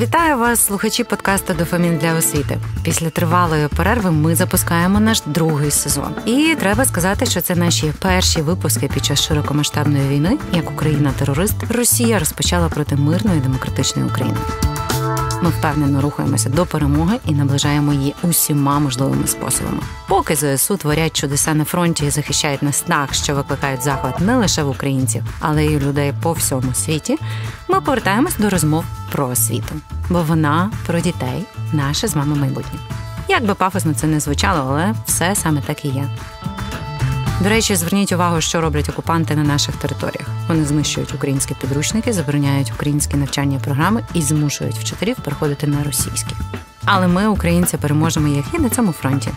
Вітаю вас, слухачі подкасту Дофамін для освіти. Після тривалої перерви ми запускаємо наш другий сезон. І треба сказати, що це наші перші випуски під час широкомасштабної війни, як Україна-терорист, Росія розпочала проти мирної демократичної України. Ми впевнено рухаємося до перемоги і наближаємо її усіма можливими способами. Поки ЗСУ творять чудеса на фронті і захищають нас так, що викликають захват не лише в українців, але й у людей по всьому світі. Ми повертаємось до розмов про освіту, бо вона про дітей, наше з вами майбутнє. Як би пафосно це не звучало, але все саме так і є. До речі, зверніть увагу, що роблять окупанти на наших територіях. Вони знищують українські підручники, забороняють українські навчальні програми і змушують вчителів переходити на російські. Але ми, українці, переможемо їх і на цьому фронті.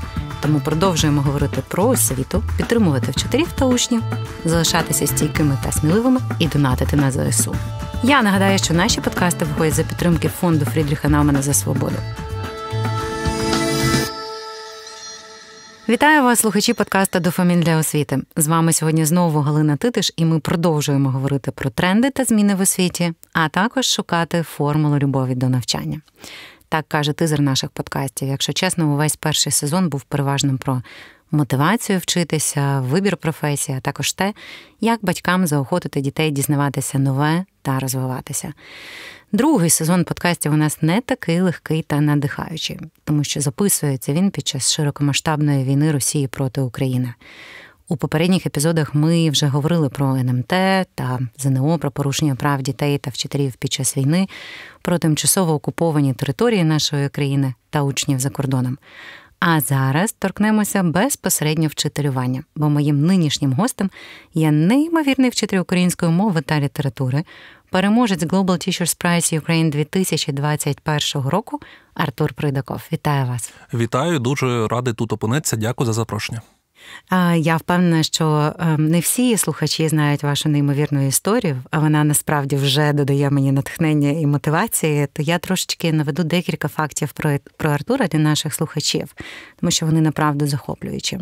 Тому продовжуємо говорити про освіту, підтримувати вчителів та учнів, залишатися стійкими та сміливими і донатити на ЗСУ. Я нагадаю, що наші подкасти виходять за підтримки фонду Фрідріха Наумана за свободу. Вітаю вас, слухачі подкасту Дофамін для освіти. З вами сьогодні знову Галина Титиш, і ми продовжуємо говорити про тренди та зміни в освіті, а також шукати формулу любові до навчання. Так каже тизер наших подкастів. Якщо чесно, увесь перший сезон був переважно про мотивацію вчитися, вибір професії, а також те, як батькам заохотити дітей дізнаватися нове та розвиватися. Другий сезон подкастів у нас не такий легкий та надихаючий, тому що записується він під час широкомасштабної війни Росії проти України. У попередніх епізодах ми вже говорили про НМТ та ЗНО, про порушення прав дітей та вчителів під час війни, про тимчасово окуповані території нашої країни та учнів за кордоном. А зараз торкнемося безпосередньо вчителювання, бо моїм нинішнім гостем є неймовірний вчитель української мови та літератури, переможець Global Teachers Prize Ukraine 2021 року Артур Придаков. Вітаю вас. Вітаю, дуже радий тут опинитися. Дякую за запрошення. Я впевнена, що ем, не всі слухачі знають вашу неймовірну історію, а вона насправді вже додає мені натхнення і мотивації. То я трошечки наведу декілька фактів про про Артура для наших слухачів, тому що вони направду захоплюючі.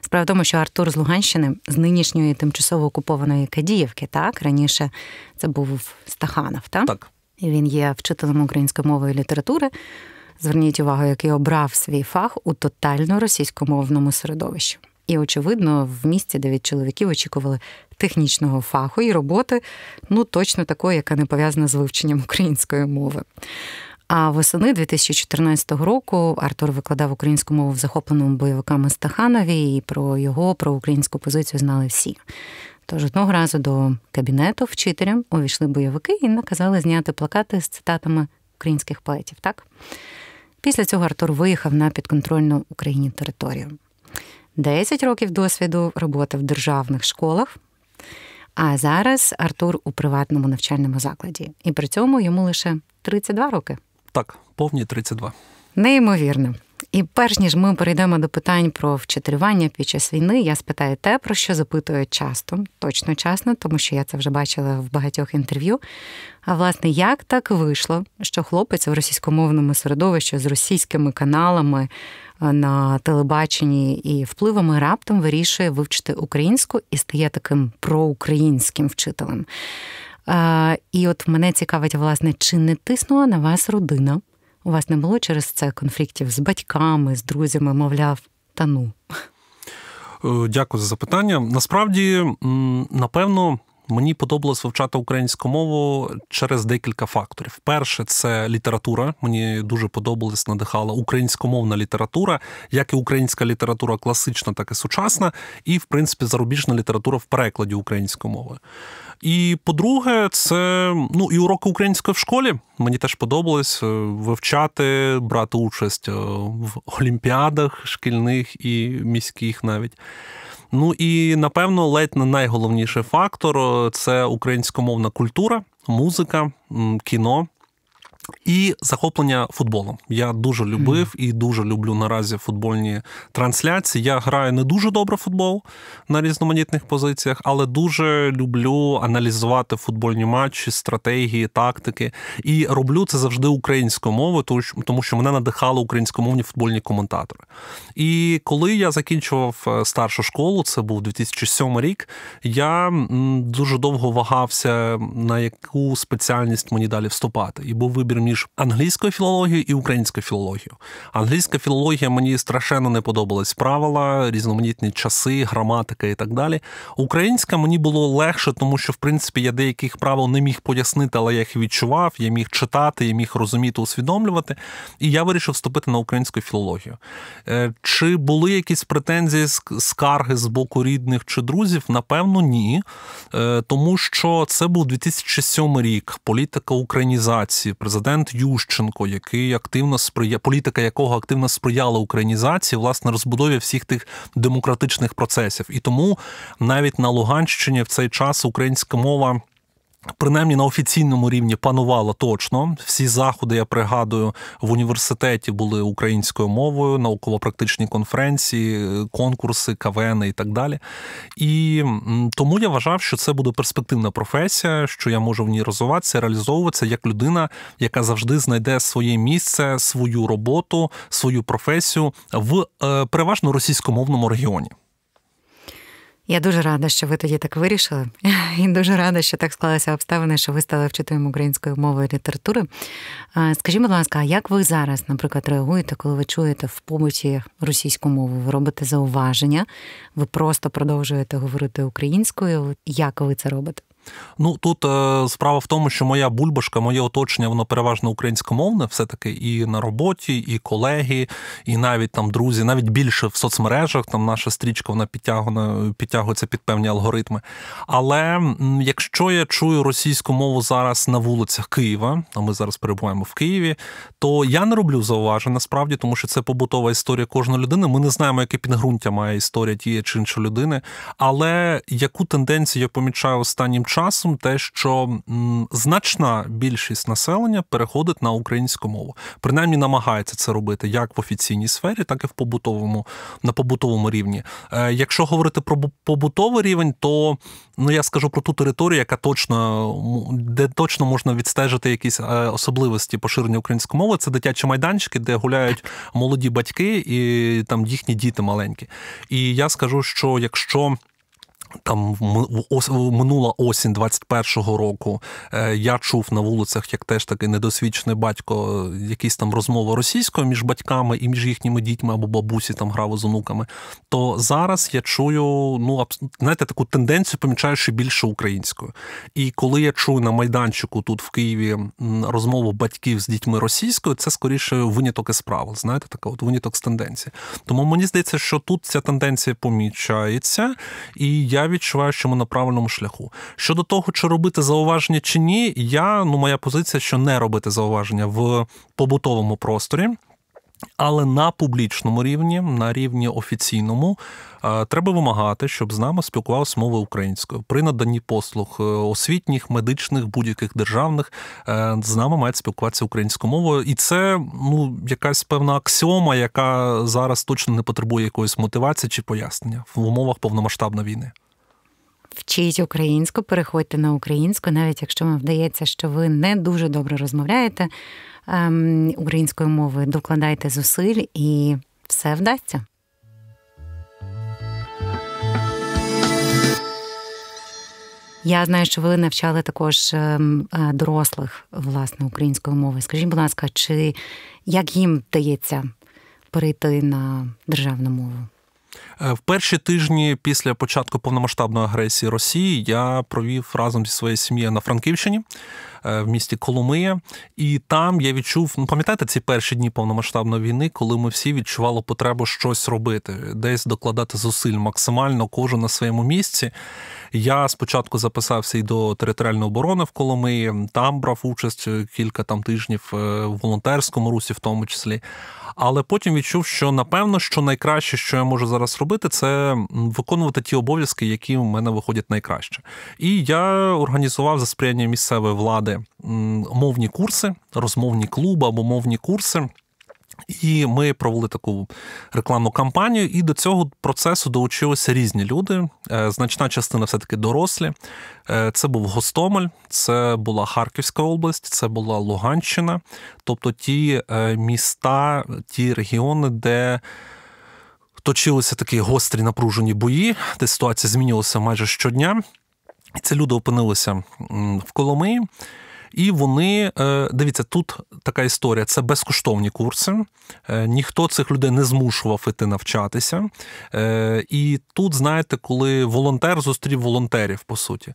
Справа в тому, що Артур з Луганщини з нинішньої тимчасово окупованої Кадіївки, так раніше це був Стаханов, так? так. І він є вчителем української мови і літератури. Зверніть увагу, який обрав свій фах у тотально російськомовному середовищі. І, очевидно, в місті дев'ять чоловіків очікували технічного фаху і роботи, ну точно такої, яка не пов'язана з вивченням української мови. А восени 2014 року Артур викладав українську мову в захопленому бойовиками Стаханові, і про його про українську позицію знали всі. Тож одного разу до кабінету вчителя увійшли бойовики і наказали зняти плакати з цитатами українських поетів. Так після цього Артур виїхав на підконтрольну Україні територію. 10 років досвіду роботи в державних школах. А зараз Артур у приватному навчальному закладі. І при цьому йому лише 32 роки. Так, повні 32. Неймовірно. І перш ніж ми перейдемо до питань про вчителювання під час війни, я спитаю те, про що запитують часто, точно часно, тому що я це вже бачила в багатьох інтерв'ю. А власне, як так вийшло, що хлопець в російськомовному середовищі з російськими каналами на телебаченні і впливами раптом вирішує вивчити українську і стає таким проукраїнським вчителем. І от мене цікавить, власне, чи не тиснула на вас родина? У вас не було через це конфліктів з батьками, з друзями, мовляв, та ну. Е, дякую за запитання. Насправді, напевно, Мені подобалось вивчати українську мову через декілька факторів. Перше, це література. Мені дуже подобалась, надихала українськомовна література, як і українська література класична, так і сучасна, і в принципі зарубіжна література в перекладі української мови. І по-друге, це ну і уроки української в школі. Мені теж подобалось е, вивчати, брати участь е, в олімпіадах шкільних і міських навіть. Ну і напевно ледь не найголовніший фактор е, це українськомовна культура, музика, кіно. І захоплення футболом. Я дуже любив і дуже люблю наразі футбольні трансляції. Я граю не дуже добре в футбол на різноманітних позиціях, але дуже люблю аналізувати футбольні матчі, стратегії, тактики. І роблю це завжди українською мовою, тому що мене надихали українськомовні футбольні коментатори. І коли я закінчував е, старшу школу, це був 2007 рік. Я дуже довго вагався, на яку спеціальність мені далі вступати, і був вибір розбір між англійською філологією і українською філологією. Англійська філологія мені страшенно не подобались правила, різноманітні часи, граматика і так далі. Українська мені було легше, тому що в принципі я деяких правил не міг пояснити, але я їх відчував, я міг читати, я міг розуміти, усвідомлювати. І я вирішив вступити на українську філологію. Е, чи були якісь претензії скарги з боку рідних чи друзів? Напевно, ні. Е, тому що це був 2007 рік, політика українізації, президент президент Ющенко, який активно сприя політика, якого активно сприяла українізації, власне, розбудові всіх тих демократичних процесів. І тому навіть на Луганщині в цей час українська мова. Принаймні на офіційному рівні панувала точно. Всі заходи, я пригадую, в університеті були українською мовою, науково-практичні конференції, конкурси, кавени і так далі. І тому я вважав, що це буде перспективна професія, що я можу в ній розвиватися, реалізовуватися як людина, яка завжди знайде своє місце, свою роботу, свою професію в е, переважно російськомовному регіоні. Я дуже рада, що ви тоді так вирішили, і дуже рада, що так склалися обставини, що ви стали вчителем української мови і літератури. Скажіть, будь ласка, а як ви зараз, наприклад, реагуєте, коли ви чуєте в побуті російську мову? Ви робите зауваження, ви просто продовжуєте говорити українською? Як ви це робите? Ну тут е, справа в тому, що моя бульбашка, моє оточення, воно переважно українськомовне, все таки і на роботі, і колеги, і навіть там друзі, навіть більше в соцмережах. Там наша стрічка вона підтягує, підтягується під певні алгоритми. Але якщо я чую російську мову зараз на вулицях Києва, а ми зараз перебуваємо в Києві, то я не роблю зауваження насправді, тому що це побутова історія кожної людини. Ми не знаємо, яке підґрунтя має історія тієї чи іншої людини. Але яку тенденцію я помічаю останнім часом? часом те, що значна більшість населення переходить на українську мову, принаймні намагається це робити як в офіційній сфері, так і в побутовому на побутовому рівні. Е, якщо говорити про побутовий рівень, то ну я скажу про ту територію, яка точно де точно можна відстежити якісь е, особливості поширення української мови. Це дитячі майданчики, де гуляють молоді батьки і там їхні діти маленькі. І я скажу, що якщо там минула осінь 21-го року. Е, я чув на вулицях, як теж такий недосвідчений батько, е, якісь там розмови російською між батьками і між їхніми дітьми або бабусі там грав з онуками. То зараз я чую ну знаєте, таку тенденцію, помічаю, що більше українською. І коли я чую на майданчику тут в Києві розмову батьків з дітьми російською, це скоріше виняток із правил. Знаєте, така от виняток з тенденції. Тому мені здається, що тут ця тенденція помічається, і я відчуваю, що ми на правильному шляху. Щодо того, чи робити зауваження чи ні, я ну моя позиція, що не робити зауваження в побутовому просторі. Але на публічному рівні, на рівні офіційному, е, треба вимагати, щоб з нами спілкувалися мова українською. При наданні послуг е, освітніх, медичних, будь-яких державних е, з нами мають спілкуватися українською мовою, і це ну якась певна аксіома, яка зараз точно не потребує якоїсь мотивації чи пояснення в умовах повномасштабної війни. Вчіть українську, переходьте на українську, навіть якщо вам вдається, що ви не дуже добре розмовляєте ем, українською мовою, докладайте зусиль і все вдасться. Я знаю, що ви навчали також ем, е, дорослих власне української мови. Скажіть, будь ласка, чи як їм вдається перейти на державну мову? Е, в перші тижні після початку повномасштабної агресії Росії я провів разом зі своєю сім'єю на Франківщині. Е, в місті Коломия. І там я відчув, ну пам'ятаєте ці перші дні повномасштабної війни, коли ми всі відчували потребу щось робити, десь докладати зусиль максимально кожен на своєму місці. Я спочатку записався і до територіальної оборони в Коломиї, там брав участь е, кілька там тижнів е, в волонтерському русі, в тому числі. Але потім відчув, що напевно, що найкраще, що я можу зараз робити, це виконувати ті обов'язки, які в мене виходять найкраще. І я організував за сприяння місцевої влади проводить мовні курси, розмовні клуби або мовні курси. І ми провели таку рекламну кампанію, і до цього процесу долучилися різні люди. Е, значна частина все-таки дорослі. Е, це був Гостомель, це була Харківська область, це була Луганщина, тобто ті е, міста, ті регіони, де точилися такі гострі напружені бої, де ситуація змінювалася майже щодня. Ці люди опинилися в Коломиї. І вони е, дивіться, тут така історія: це безкоштовні курси. Е, ніхто цих людей не змушував іти навчатися. Е, і тут, знаєте, коли волонтер зустрів волонтерів, по суті,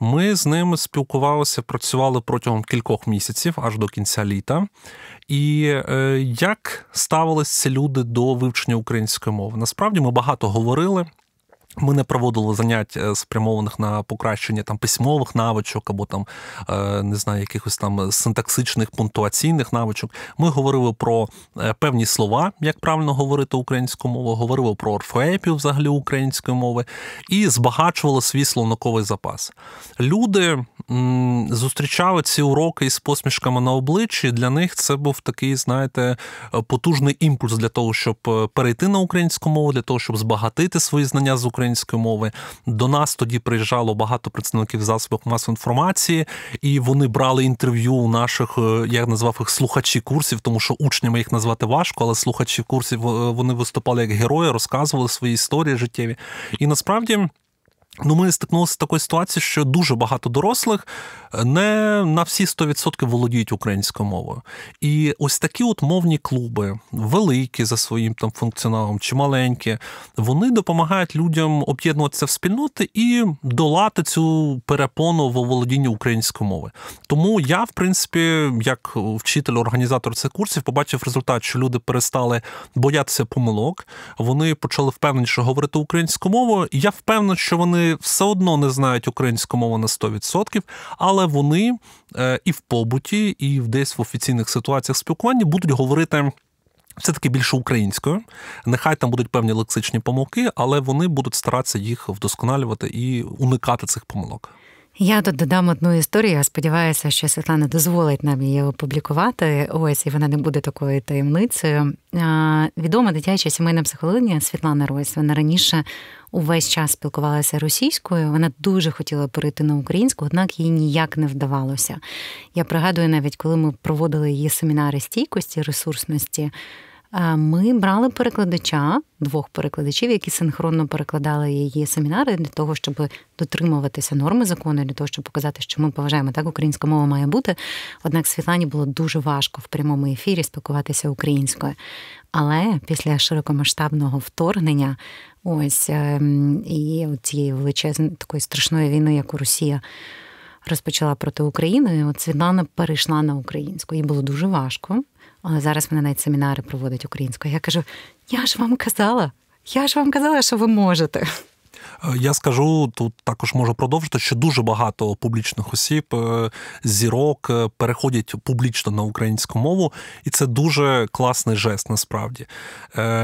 ми з ними спілкувалися, працювали протягом кількох місяців, аж до кінця літа. І як ставилися ці люди до вивчення української мови? Насправді ми багато говорили. Ми не проводили занять е, спрямованих на покращення там письмових навичок або там е, не знаю, якихось там синтаксичних пунктуаційних навичок. Ми говорили про е, певні слова, як правильно говорити українською мовою, говорили про орфоепів взагалі української мови, і збагачували свій словниковий запас. Люди м- зустрічали ці уроки із посмішками на обличчі. Для них це був такий, знаєте, потужний імпульс для того, щоб перейти на українську мову, для того, щоб збагатити свої знання з українською української мови. До нас тоді приїжджало багато представників засобів масової інформації, і вони брали інтерв'ю у наших, е, як назвав їх слухачі курсів, тому що учнями їх назвати важко, але слухачі курсів е, вони виступали як герої, розказували свої історії життєві. І насправді. Ну, ми стикнулися з такою ситуацією, що дуже багато дорослих е, не на всі 100% володіють українською мовою. І ось такі от мовні клуби, великі за своїм там функціоналом чи маленькі, вони допомагають людям об'єднуватися в спільноти і долати цю перепону в володінні української мови. Тому я, в принципі, як вчитель, організатор цих курсів, побачив результат, що люди перестали боятися помилок, вони почали впевненіше говорити українською мовою. І я впевнений, що вони все одно не знають українську мову на 100%, але вони е, і в побуті, і десь в офіційних ситуаціях спілкування будуть говорити. Все-таки більше українською. Нехай там будуть певні лексичні помилки, але вони будуть старатися їх вдосконалювати і уникати цих помилок. Я тут додам одну історію. Я сподіваюся, що Світлана дозволить нам її опублікувати. Ось і вона не буде такою таємницею. Відома дитяча сімейна психологиня Світлана Ройс. Вона раніше увесь час спілкувалася російською. Вона дуже хотіла перейти на українську, однак їй ніяк не вдавалося. Я пригадую навіть, коли ми проводили її семінари стійкості ресурсності. Ми брали перекладача, двох перекладачів, які синхронно перекладали її семінари для того, щоб дотримуватися норми закону, для того, щоб показати, що ми поважаємо так, українська мова має бути. Однак Світлані було дуже важко в прямому ефірі спілкуватися українською. Але після широкомасштабного вторгнення, ось ем, і цієї величезної такої страшної війни, яку Росія. Розпочала проти України, от Світлана перейшла на українську. Їй було дуже важко, але Зараз мене навіть семінари проводить українською. Я кажу: я ж вам казала, я ж вам казала, що ви можете. Е, я скажу тут також можу продовжити, що дуже багато публічних осіб, е, зірок е, переходять публічно на українську мову, і це дуже класний жест насправді.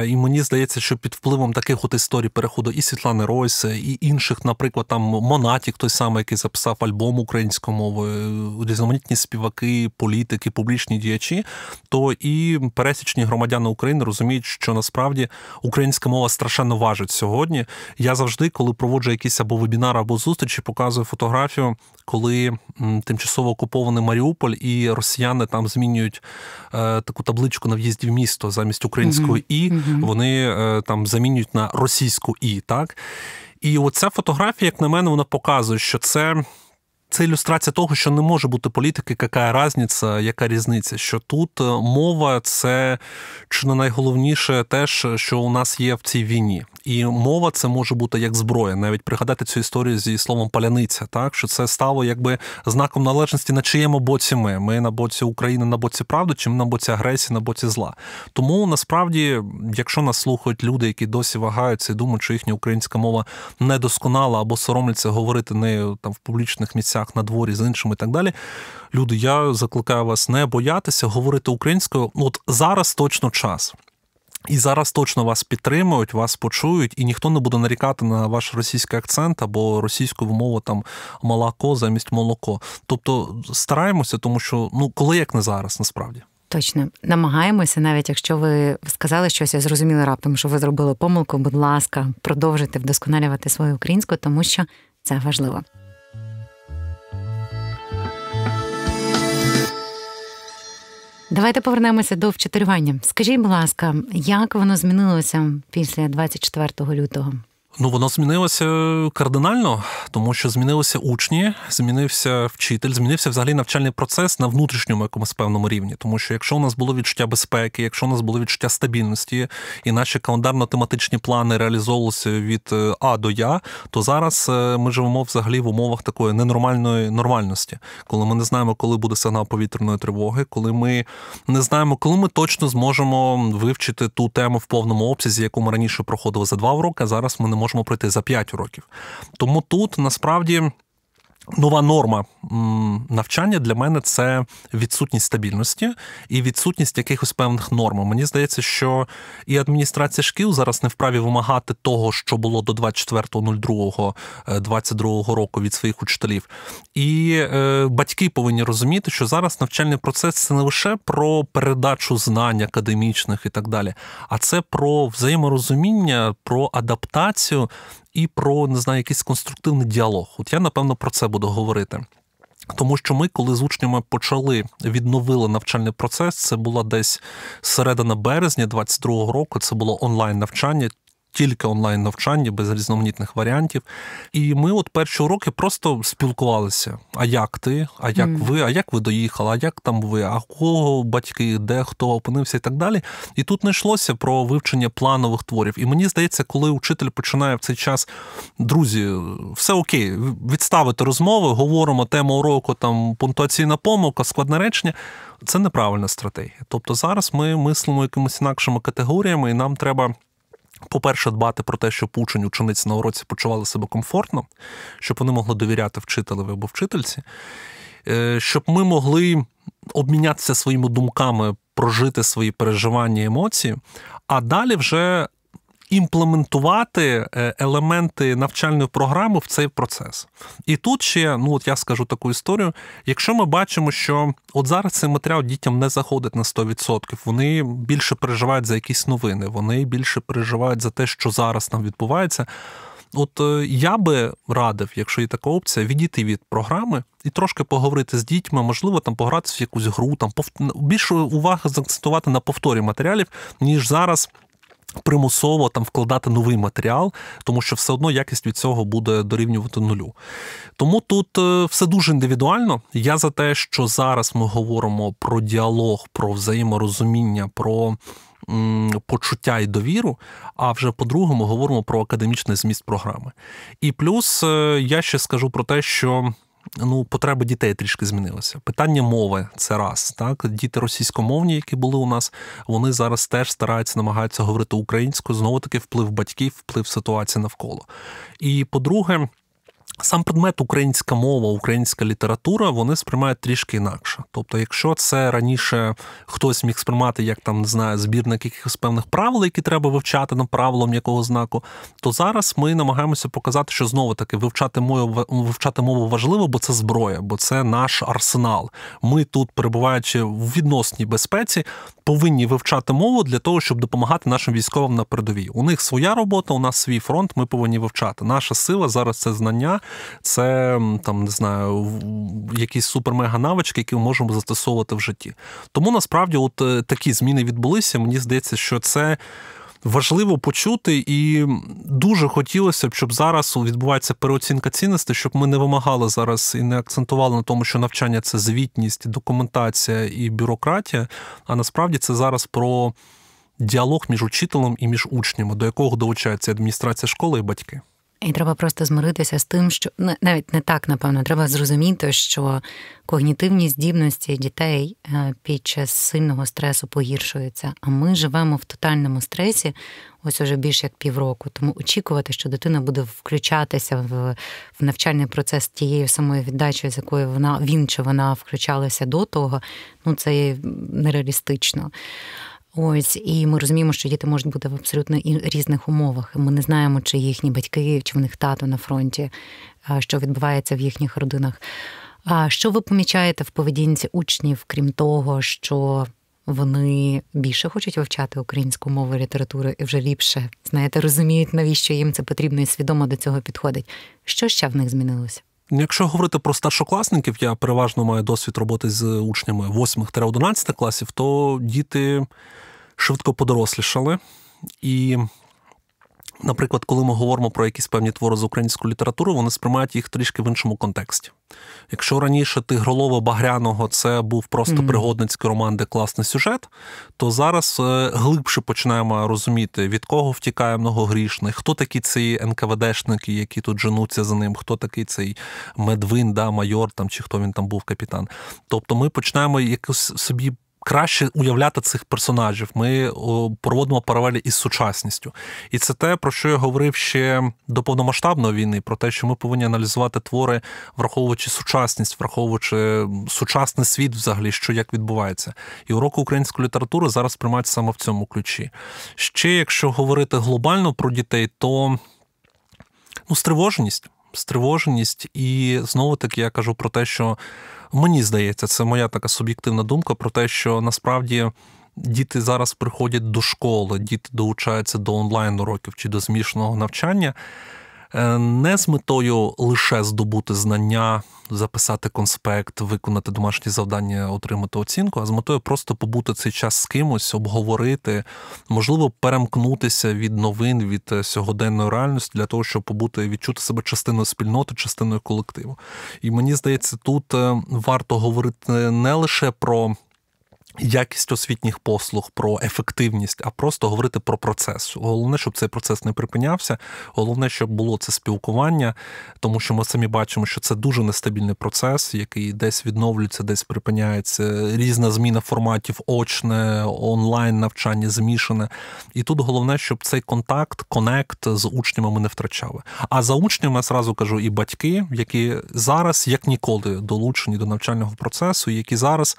І мені здається, що під впливом таких от історій переходу і Світлани Ройс, і інших, наприклад, там Монатік, той самий, який записав альбом українською мовою, різноманітні співаки, політики, публічні діячі, то і пересічні громадяни України розуміють, що насправді українська мова страшенно важить сьогодні. Я завжди коли проводжу якийсь або вебінар, або зустрічі, показую фотографію, коли тимчасово окупований Маріуполь і росіяни там змінюють е, таку табличку на в'їзді в місто замість української mm-hmm. і mm-hmm. вони е, там замінюють на російську і так. І оця фотографія, як на мене, вона показує, що це. Це ілюстрація того, що не може бути політики, яка різниця, яка різниця. Що тут е, мова це чи не найголовніше, теж що у нас є в цій війні, і мова це може бути як зброя, навіть пригадати цю історію зі словом паляниця, так що це стало якби знаком належності, на чиєму боці ми. Ми на боці України, на боці правди, чи ми на боці агресії, на боці зла. Тому насправді, якщо нас слухають люди, які досі вагаються і думають, що їхня українська мова не досконала або соромляться говорити нею там в публічних місцях на дворі з іншими і так далі. Люди, я закликаю вас не боятися говорити українською. От зараз точно час. І зараз точно вас підтримують, вас почують, і ніхто не буде нарікати на ваш російський акцент або російську мову там молоко замість молоко. Тобто стараємося, тому що ну коли як не зараз, насправді. Точно намагаємося, навіть якщо ви сказали щось, я зрозуміла раптом, що ви зробили помилку. Будь ласка, продовжуйте вдосконалювати свою українську, тому що це важливо. Давайте повернемося до вчителювання. Скажіть, будь ласка, як воно змінилося після 24 лютого? Ну, воно змінилося кардинально, тому що змінилися учні, змінився вчитель, змінився взагалі навчальний процес на внутрішньому якомусь певному рівні. Тому що якщо у нас було відчуття безпеки, якщо у нас було відчуття стабільності, і наші календарно-тематичні плани реалізовувалися від е, А до Я, то зараз е, ми живемо взагалі в умовах такої ненормальної нормальності, коли ми не знаємо, коли буде сигнал повітряної тривоги, коли ми не знаємо, коли ми точно зможемо вивчити ту тему в повному обсязі, яку ми раніше проходили за два роки, а зараз ми не можемо можемо пройти за 5 років. Тому тут насправді. Нова норма навчання для мене це відсутність стабільності і відсутність якихось певних норм. Мені здається, що і адміністрація шкіл зараз не вправі вимагати того, що було до 24.02.22 е, року від своїх учителів. І е, батьки повинні розуміти, що зараз навчальний процес це не лише про передачу знань академічних і так далі, а це про взаєморозуміння, про адаптацію і про не знаю, якийсь конструктивний діалог. От я напевно про це буду говорити. Тому що ми, коли з учнями почали відновили навчальний процес, це була десь середина березня 22-го року. Це було онлайн навчання тільки онлайн навчання, без різноманітних варіантів. І ми, от перші уроки, просто спілкувалися. А як ти? А як ви? А як ви доїхали? А як там ви? А кого батьки, де хто опинився і так далі. І тут не йшлося про вивчення планових творів. І мені здається, коли учитель починає в цей час, друзі, все окей, відставити розмови, говоримо тему уроку, там пунктуаційна помилка, складне речення. Це неправильна стратегія. Тобто зараз ми мислимо якимись інакшими категоріями, і нам треба по-перше, дбати про те, щоб учень, учениці на уроці почували себе комфортно, щоб вони могли довіряти вчителеві або вчительці, е, щоб ми могли обмінятися своїми думками, прожити свої переживання, емоції, а далі вже імплементувати е, елементи навчальної програми в цей процес. І тут ще, ну от я скажу таку історію: якщо ми бачимо, що от зараз цей матеріал дітям не заходить на 100%, вони більше переживають за якісь новини, вони більше переживають за те, що зараз там відбувається. От е, я би радив, якщо є така опція, відійти від програми і трошки поговорити з дітьми, можливо, там погратися в якусь гру, там пов... більше уваги заакцентувати на повторі матеріалів, ніж зараз примусово там вкладати новий матеріал, тому що все одно якість від цього буде дорівнювати нулю. Тому тут е, все дуже індивідуально. Я за те, що зараз ми говоримо про діалог, про взаєморозуміння, про. Почуття і довіру, а вже по-другому говоримо про академічний зміст програми. І плюс е, я ще скажу про те, що ну, потреби дітей трішки змінилися. Питання мови це раз. Так, діти російськомовні, які були у нас, вони зараз теж стараються намагаються говорити українською. Знову таки, вплив батьків, вплив ситуації навколо. І по-друге. Сам предмет українська мова, українська література вони сприймають трішки інакше. Тобто, якщо це раніше хтось міг сприймати, як там не знаю, збірник якихось певних правил, які треба вивчати на правило м'якого знаку, то зараз ми намагаємося показати, що знову таки вивчати мову вивчати мову важливо, бо це зброя, бо це наш арсенал. Ми тут, перебуваючи в відносній безпеці, повинні вивчати мову для того, щоб допомагати нашим військовим на передовій. У них своя робота, у нас свій фронт. Ми повинні вивчати. Наша сила зараз це знання це там не знаю, якісь супер навички, які ми можемо застосовувати в житті. Тому насправді, от е, такі зміни відбулися. Мені здається, що це. Важливо почути, і дуже хотілося б, щоб зараз відбувається переоцінка цінностей, щоб ми не вимагали зараз і не акцентували на тому, що навчання це звітність, документація і бюрократія. А насправді це зараз про діалог між учителем і між учнями, до якого долучається адміністрація школи і батьки. І треба просто змиритися з тим, що ну, навіть не так, напевно, треба зрозуміти, що когнітивні здібності дітей е, під час сильного стресу погіршуються. А ми живемо в тотальному стресі ось уже більше як півроку. Тому очікувати, що дитина буде включатися в в навчальний процес тією самою віддачею, з якою вона він чи вона включалася до того, ну це нереалістично. Ось і ми розуміємо, що діти можуть бути в абсолютно різних умовах. Ми не знаємо, чи їхні батьки, чи в них тато на фронті, що відбувається в їхніх родинах. А що ви помічаєте в поведінці учнів, крім того, що вони більше хочуть вивчати українську мову, і літературу і вже ліпше знаєте, розуміють, навіщо їм це потрібно і свідомо до цього підходить? Що ще в них змінилося? Якщо говорити про старшокласників, я переважно маю досвід роботи з учнями 8-11 класів, то діти швидко подорослішали. І Наприклад, коли ми говоримо про якісь певні твори з української літератури, вони сприймають їх трішки в іншому контексті. Якщо раніше тигролова Багряного це був просто пригодницький роман, де класний сюжет, то зараз е, глибше починаємо розуміти, від кого втікає многогрішний, хто такі ці НКВДшники, які тут женуться за ним, хто такий цей медвин, да, майор там чи хто він там був капітан. Тобто ми починаємо якось собі краще уявляти цих персонажів. Ми проводимо паралелі із сучасністю. І це те, про що я говорив ще до повномасштабної війни, про те, що ми повинні аналізувати твори, враховуючи сучасність, враховуючи сучасний світ, взагалі, що як відбувається. І уроки української літератури зараз приймаються саме в цьому ключі. Ще якщо говорити глобально про дітей, то ну, стривоженість. Стривоженість, і знову таки я кажу про те, що Мені здається, це моя така суб'єктивна думка про те, що насправді. Діти зараз приходять до школи, діти долучаються до онлайн уроків чи до змішаного навчання. Е, не з метою лише здобути знання, записати конспект, виконати домашні завдання, отримати оцінку, а з метою просто побути цей час з кимось, обговорити, можливо, перемкнутися від новин, від е, сьогоденної реальності для того, щоб побути відчути себе частиною спільноти, частиною колективу. І мені здається, тут е, варто говорити не лише про якість освітніх послуг, про ефективність, а просто говорити про процес. Головне, щоб цей процес не припинявся. Головне, щоб було це спілкування, тому що ми самі бачимо, що це дуже нестабільний процес, який десь відновлюється, десь припиняється. Різна зміна форматів, очне, онлайн навчання, змішане. І тут головне, щоб цей контакт, конект з учнями ми не втрачали. А за учнями я сразу кажу і батьки, які зараз як ніколи долучені до навчального процесу, які зараз.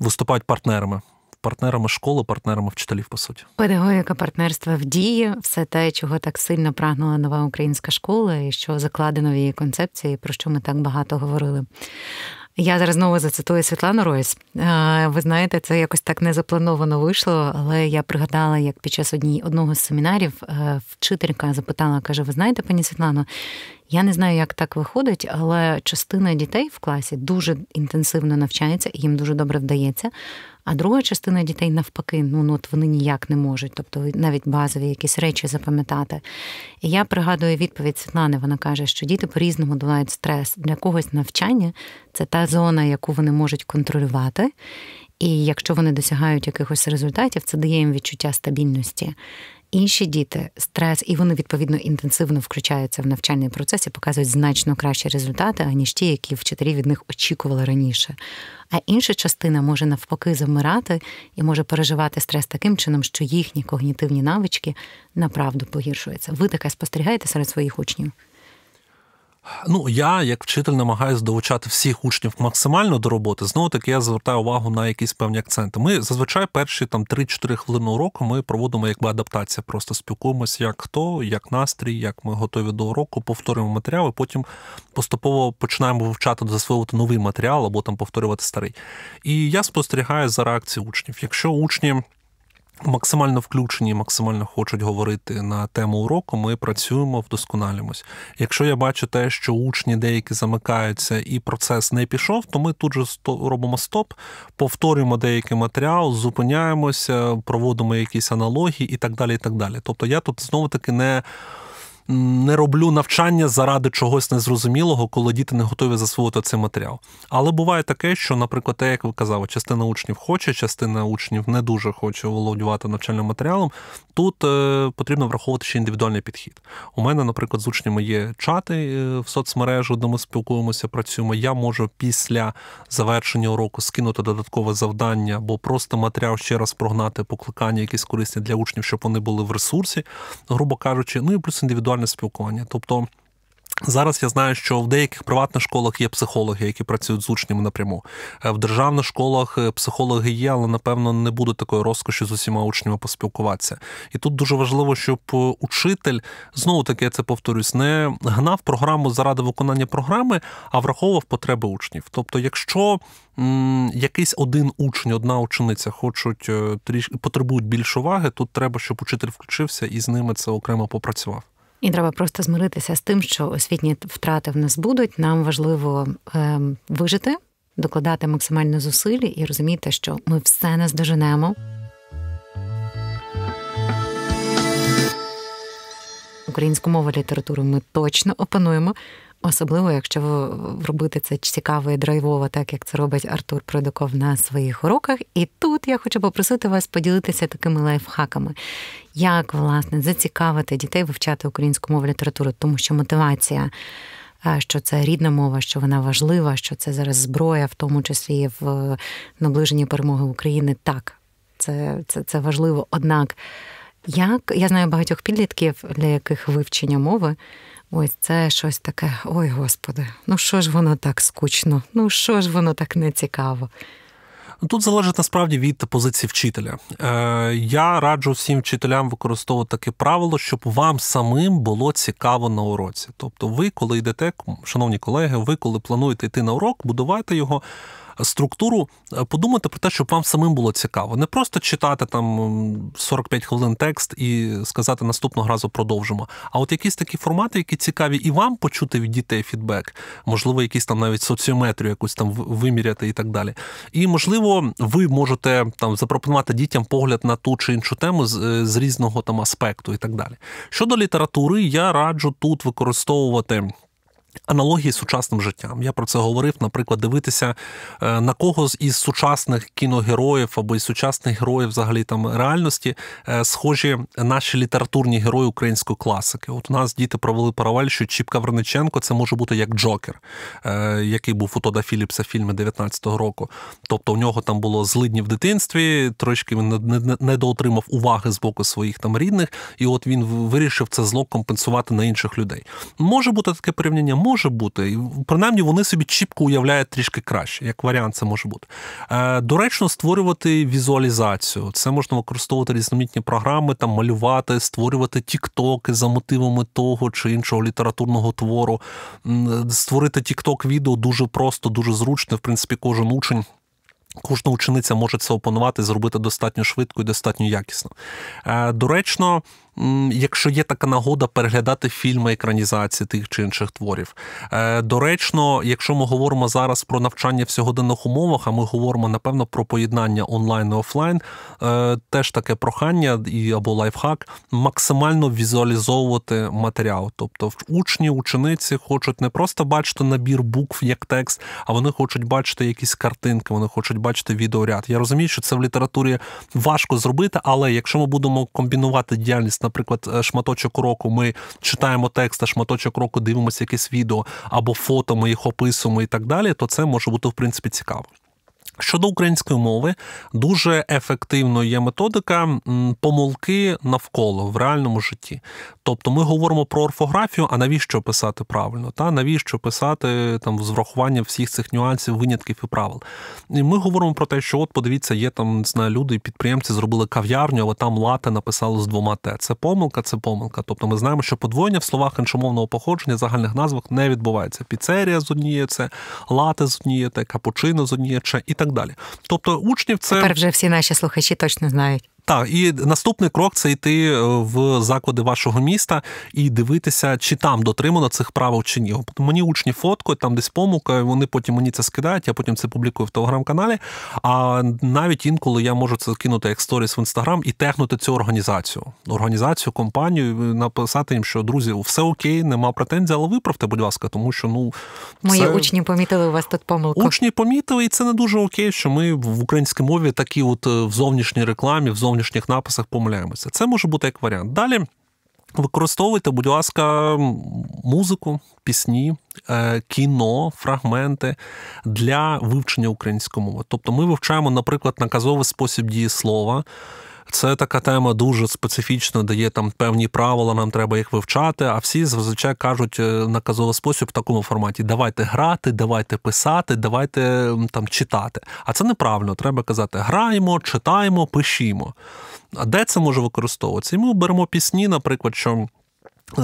Виступають партнерами. Партнерами школи, партнерами вчителів, по суті, педагогіка партнерства в дії, все те, чого так сильно прагнула нова українська школа, і що закладено в її концепції, про що ми так багато говорили. Я зараз знову зацитую Світлану Ройс. Е, ви знаєте, це якось так незаплановано вийшло, але я пригадала, як під час одні, одного з семінарів е, вчителька запитала, каже: Ви знаєте, пані Світлано, я не знаю, як так виходить, але частина дітей в класі дуже інтенсивно навчається і їм дуже добре вдається. А друга частина дітей навпаки, ну, ну от вони ніяк не можуть, тобто навіть базові якісь речі запам'ятати. І я пригадую відповідь Світлани. Вона каже, що діти по-різному долають стрес. Для когось навчання це та зона, яку вони можуть контролювати. І якщо вони досягають якихось результатів, це дає їм відчуття стабільності. Інші діти стрес, і вони відповідно інтенсивно включаються в навчальний процес і показують значно кращі результати, аніж ті, які вчителі від них очікували раніше. А інша частина може навпаки замирати і може переживати стрес таким чином, що їхні когнітивні навички направду погіршуються. Ви таке спостерігаєте серед своїх учнів? Ну, я, як вчитель, намагаюся долучати всіх учнів максимально до роботи. Знову таки, я звертаю увагу на якісь певні акценти. Ми зазвичай перші там 3-4 хвилини уроку ми проводимо якби адаптація. Просто спілкуємося, як хто, як настрій, як ми готові до уроку, повторюємо матеріали, потім поступово починаємо вивчати, засвоювати новий матеріал або там повторювати старий. І я спостерігаю за реакцією учнів. Якщо учні максимально включені, максимально хочуть говорити на тему уроку, ми працюємо, вдосконалюємось. Якщо я бачу те, що учні деякі замикаються і процес не пішов, то ми тут же робимо стоп, повторюємо деякий матеріал, зупиняємося, проводимо якісь аналогії і так далі. і так далі. Тобто я тут знову таки не не роблю навчання заради чогось незрозумілого, коли діти не готові засвоїти цей матеріал. Але буває таке, що, наприклад, те, як ви казали, частина учнів хоче, частина учнів не дуже хоче володівати навчальним матеріалом. Тут е, потрібно враховувати ще індивідуальний підхід. У мене, наприклад, з учнями є чати е, в соцмережу, де ми спілкуємося, працюємо. Я можу після завершення уроку скинути додаткове завдання або просто матеріал ще раз прогнати, покликання якісь корисні для учнів, щоб вони були в ресурсі, грубо кажучи, ну і плюс індивідуальний неформальне спілкування. Тобто зараз я знаю, що в деяких приватних школах є психологи, які працюють з учнями напряму. Е, в державних школах е, психологи є, але напевно не буде такої розкоші з усіма учнями поспілкуватися. І тут дуже важливо, щоб учитель знову таки я це повторюсь, не гнав програму заради виконання програми, а враховував потреби учнів. Тобто, якщо. Якийсь один учень, одна учениця хочуть е, трішки потребують більш уваги. Тут треба, щоб учитель включився і з ними це окремо попрацював. І треба просто змиритися з тим, що освітні втрати в нас будуть. Нам важливо е, вижити, докладати максимально зусиль і розуміти, що ми все не здоженемо. Українську мову літературу ми точно опануємо, особливо якщо робити це цікаво і драйвово, так як це робить Артур Продуков на своїх уроках. І тут я хочу попросити вас поділитися такими лайфхаками, як власне зацікавити дітей вивчати українську мову літературу, тому що мотивація. Е, що це рідна мова, що вона важлива, що це зараз зброя, в тому числі в е, наближенні перемоги України. Так, це це, це важливо. Однак, як я знаю багатьох підлітків, для яких вивчення мови, ось це щось таке. Ой, господи, ну що ж воно так скучно, ну що ж воно так нецікаво. Ну, тут залежить насправді від позиції вчителя. Е, Я раджу всім вчителям використовувати таке правило, щоб вам самим було цікаво на уроці. Тобто, ви, коли йдете, шановні колеги, ви коли плануєте йти на урок, будувайте його структуру, е, подумати про те, щоб вам самим було цікаво. Не просто читати там 45 хвилин текст і сказати наступного разу продовжимо. А от якісь такі формати, які цікаві і вам почути від дітей фідбек, можливо, якісь там навіть соціометрію якусь там виміряти і так далі. І можливо, ви можете там запропонувати дітям погляд на ту чи іншу тему з, е, з різного там аспекту і так далі. Щодо літератури, я раджу тут використовувати. Аналогії з сучасним життям. Я про це говорив, наприклад, дивитися е, на когось із сучасних кіногероїв або із сучасних героїв взагалі там реальності, е, схожі наші літературні герої української класики. От у нас діти провели паралель, що Чіпка Верниченко це може бути як Джокер, е, який був у Тода Філіпса фільми 19-го року. Тобто у нього там було злидні в дитинстві, трошки він недоотримав уваги з боку своїх там рідних, і от він вирішив це зло компенсувати на інших людей. Може бути таке порівняння може бути, і принаймні вони собі чіпку уявляють трішки краще, як варіант, це може бути. Е, доречно створювати візуалізацію. Це можна використовувати різноманітні програми, там малювати, створювати тіктоки за мотивами того чи іншого літературного твору. Створити тікток-відео дуже просто, дуже зручно. В принципі, кожен учень. Кожна учениця може це опанувати, зробити достатньо швидко і достатньо якісно. Е, доречно якщо є така нагода переглядати фільми екранізації тих чи інших творів. Е, доречно, якщо ми говоримо зараз про навчання в сьогоденних умовах, а ми говоримо напевно про поєднання онлайн і офлайн, е, теж таке прохання і або лайфхак максимально візуалізовувати матеріал. Тобто, учні, учениці хочуть не просто бачити набір букв як текст, а вони хочуть бачити якісь картинки, вони хочуть бачити відеоряд. Я розумію, що це в літературі важко зробити, але якщо ми будемо комбінувати діяльність на наприклад, е, шматочок року, ми читаємо текст, а шматочок року дивимося якесь відео або фото, ми їх описуємо і так далі, то це може бути в принципі цікаво. Щодо української мови, дуже ефективно є методика помилки навколо в реальному житті. Тобто ми говоримо про орфографію, а навіщо писати правильно, та навіщо писати там з врахуванням всіх цих нюансів, винятків і правил. І Ми говоримо про те, що от, подивіться, є там не знаю, люди і підприємці зробили кав'ярню, але там лате написали з двома те Це помилка, це помилка. Тобто ми знаємо, що подвоєння в словах іншомовного походження загальних назвах не відбувається. Піцерія з однієї це лате з однієї, капучино з однієї і так так далі. Тобто, учнів це тепер вже всі наші слухачі точно знають. Так, і наступний крок це йти е, в заклади вашого міста і дивитися, чи там дотримано цих правил чи ні. Мені учні фоткують, там десь помилка, вони потім мені це скидають, я потім це публікую в телеграм-каналі. А навіть інколи я можу це кинути як сторіс в інстаграм і технути цю організацію, організацію, компанію, написати їм, що друзі, все окей, нема претензій, але виправте, будь ласка, тому що ну мої це... учні помітили у вас тут помилку. Учні помітили, і це не дуже окей, що ми в українській мові такі, от е, в зовнішній рекламі, в зовнішній зовнішніх написах помиляємося. Це може бути як варіант. Далі використовуйте, будь ласка, музику, пісні, е, кіно, фрагменти для вивчення української мови. Тобто, ми вивчаємо, наприклад, наказовий спосіб дії слова. Це така тема дуже специфічна, Дає там певні правила, нам треба їх вивчати. А всі зазвичай кажуть е, наказовий спосіб в такому форматі: давайте грати, давайте писати, давайте там читати. А це неправильно. Треба казати: граємо, читаємо, пишімо. А де це може використовуватися? І ми беремо пісні, наприклад, що. Е,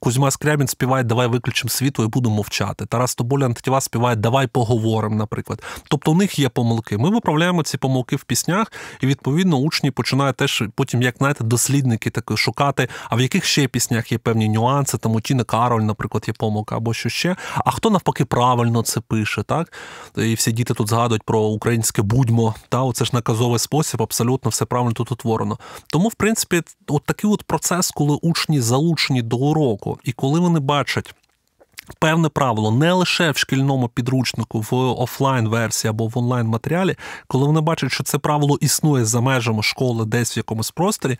Кузьма Скрябін співає Давай виключимо світло і будемо мовчати. Тарас Тоболян Тетєва співає Давай поговоримо, наприклад. Тобто у них є помилки. Ми виправляємо ці помилки в піснях, і відповідно учні починають теж потім, як знаєте, дослідники таки шукати, а в яких ще піснях є певні нюанси, там у Тіни Кароль, наприклад, є помилка або що ще. А хто навпаки правильно це пише, так? І всі діти тут згадують про українське будьмо. Та оце ж наказовий спосіб, абсолютно все правильно тут утворено. Тому, в принципі, от такий от процес, коли учні залу. Учні до уроку, і коли вони бачать. Певне правило не лише в шкільному підручнику, в офлайн-версії або в онлайн-матеріалі, коли вони бачать, що це правило існує за межами школи, десь в якомусь просторі,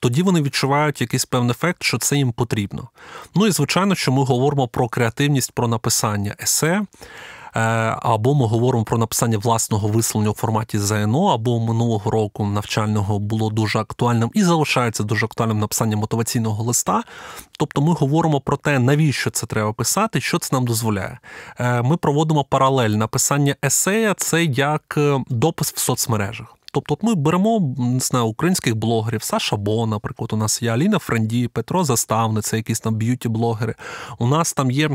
тоді вони відчувають якийсь певний ефект, що це їм потрібно. Ну і звичайно, що ми говоримо про креативність, про написання есе. Е, або ми говоримо про написання власного висловлення у форматі ЗНО, або минулого року навчального було дуже актуальним і залишається дуже актуальним написання мотиваційного листа. Тобто ми говоримо про те, навіщо це треба писати, що це нам дозволяє. Е, ми проводимо паралель написання есея, це як е, допис в соцмережах. Тобто, от ми беремо не знаю, українських блогерів, Саша Бо, наприклад, у нас є Аліна Френді, Петро Заставниця, якісь там б'юті-блогери. У нас там є.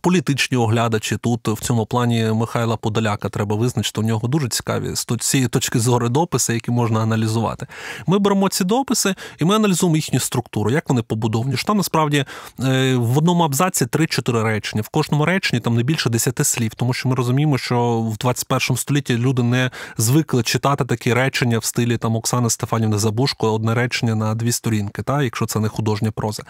Політичні оглядачі тут в цьому плані Михайла Подоляка треба визначити. У нього дуже цікаві з цієї точки зору дописи, які можна аналізувати. Ми беремо ці дописи і ми аналізуємо їхню структуру, як вони побудовані. Що Там насправді е, в одному абзаці 3-4 речення. В кожному реченні там не більше 10 слів, тому що ми розуміємо, що в 21 столітті люди не звикли читати такі речення в стилі там Оксани Стефанівни Забушко, одне речення на дві сторінки, та якщо це не художня проза.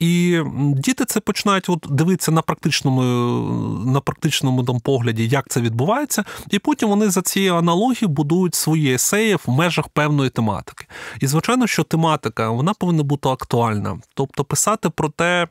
І діти це починають от дивитися на практичні практичному на практичному там погляді, як це відбувається, і потім вони за цією аналогією будують свої есеї в межах певної тематики. І звичайно, що тематика вона повинна бути актуальна, тобто писати про те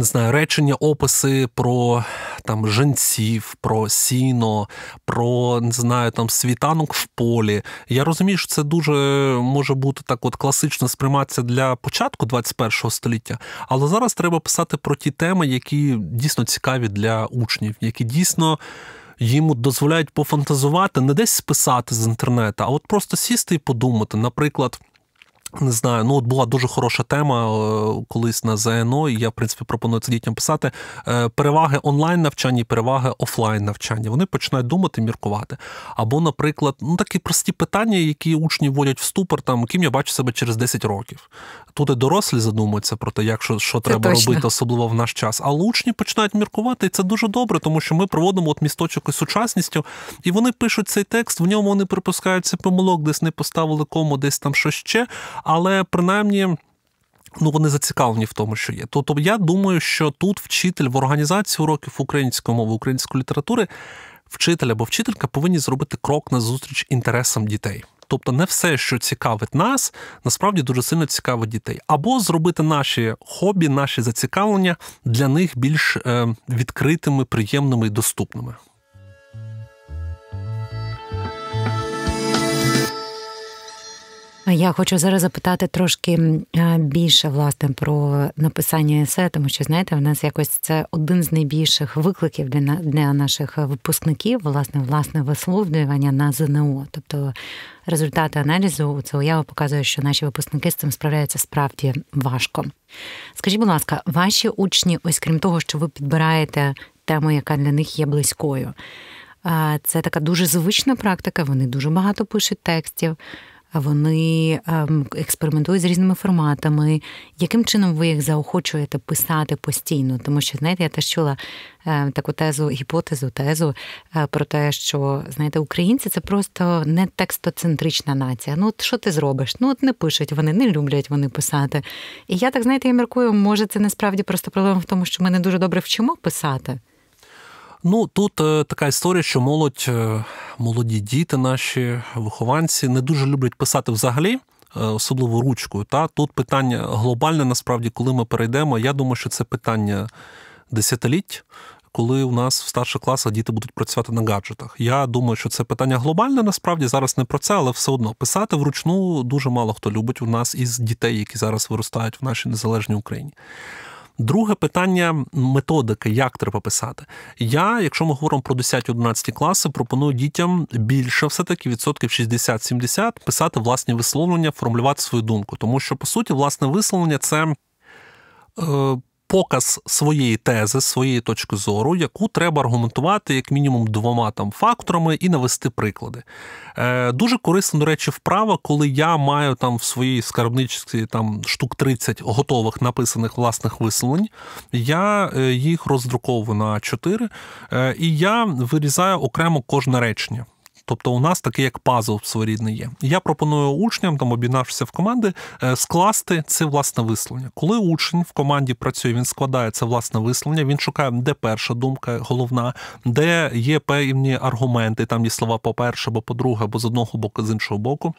не знаю, речення, описи про там женців, про сіно, про не знаю, там світанок в полі. Я розумію, що це дуже може бути так, от класично сприйматися для початку 21 століття, але зараз треба писати про ті теми, які дійсно цікаві для учнів, які дійсно. Їм дозволяють пофантазувати, не десь списати з інтернету, а от просто сісти і подумати. Наприклад, не знаю, ну от була дуже хороша тема е, колись на ЗНО, і я, в принципі, пропоную це дітям писати. Е, переваги онлайн навчання і переваги офлайн навчання. Вони починають думати, міркувати. Або, наприклад, ну такі прості питання, які учні вводять в ступор, там ким я бачу себе через 10 років. Тут і дорослі задумуються про те, як що, що треба точно. робити, особливо в наш час. Але учні починають міркувати, і це дуже добре, тому що ми проводимо от місточок із сучасністю, і вони пишуть цей текст, в ньому вони припускаються помилок, десь не поставили кому, десь там щось ще але принаймні. Ну, вони зацікавлені в тому, що є. Тобто, я думаю, що тут вчитель в організації уроків української мови, української літератури, вчитель або вчителька повинні зробити крок на зустріч інтересам дітей. Тобто, не все, що цікавить нас, насправді дуже сильно цікавить дітей, або зробити наші хобі, наші зацікавлення для них більш е, відкритими, приємними і доступними. Я хочу зараз запитати трошки е, більше власне про написання есе, тому що знаєте, в нас якось це один з найбільших викликів для наших випускників, власне, власне висловлювання на ЗНО. Тобто результати аналізу це уява показує, що наші випускники з цим справляються справді важко. Скажіть, будь ласка, ваші учні, ось крім того, що ви підбираєте тему, яка для них є близькою, е, це така дуже звична практика. Вони дуже багато пишуть текстів вони ем, експериментують з різними форматами. Яким чином ви їх заохочуєте писати постійно? Тому що, знаєте, я теж чула ем, таку тезу, гіпотезу, тезу е, про те, що знаєте, українці це просто не текстоцентрична нація. Ну, от що ти зробиш? Ну, от не пишуть вони, не люблять вони писати. І я так знаєте, я міркую, може, це насправді просто проблема в тому, що ми не дуже добре вчимо писати. Ну тут е, така історія, що молодь, е, молоді діти, наші вихованці не дуже люблять писати взагалі. Е, особливо ручкою, та тут питання глобальне, насправді, коли ми перейдемо. Я думаю, що це питання десятиліть, коли у нас в старших класах діти будуть працювати на гаджетах. Я думаю, що це питання глобальне. Насправді зараз не про це, але все одно писати вручну дуже мало хто любить у нас із дітей, які зараз виростають в нашій незалежній Україні. Друге питання методики, як треба писати. Я, якщо ми говоримо про 10-11 класи, пропоную дітям більше все-таки відсотків 60-70 писати власні висловлення, формулювати свою думку. Тому що, по суті, власне висловлення це. Е, показ своєї тези, своєї точки зору, яку треба аргументувати як мінімум двома там факторами і навести приклади. Е, Дуже корисна, до речі, вправа, коли я маю там в своїй скарбничці там штук 30 готових написаних власних висловлень. Я е, їх роздруковую на 4, е, і я вирізаю окремо кожне речення. Тобто у нас такий як пазл своєрідний є. Я пропоную учням, там обінавшися в команди, е, скласти це власне висловлення. Коли учень в команді працює, він складає це власне висловлення, він шукає, де перша думка головна, де є певні аргументи, там є слова по-перше, або по-друге, або з одного боку, з іншого боку.